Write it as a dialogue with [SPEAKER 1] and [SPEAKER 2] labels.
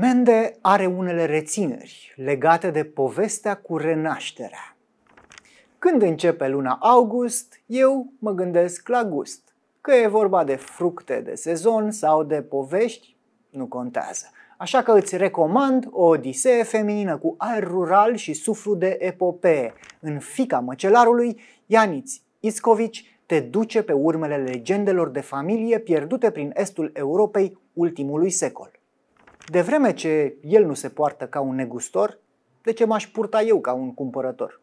[SPEAKER 1] Mende are unele rețineri legate de povestea cu renașterea. Când începe luna august, eu mă gândesc la gust. Că e vorba de fructe de sezon sau de povești, nu contează. Așa că îți recomand o odisee feminină cu aer rural și suflu de epopee. În fica măcelarului, Ianiț Iscovici te duce pe urmele legendelor de familie pierdute prin estul Europei ultimului secol. De vreme ce el nu se poartă ca un negustor, de ce m-aș purta eu ca un cumpărător?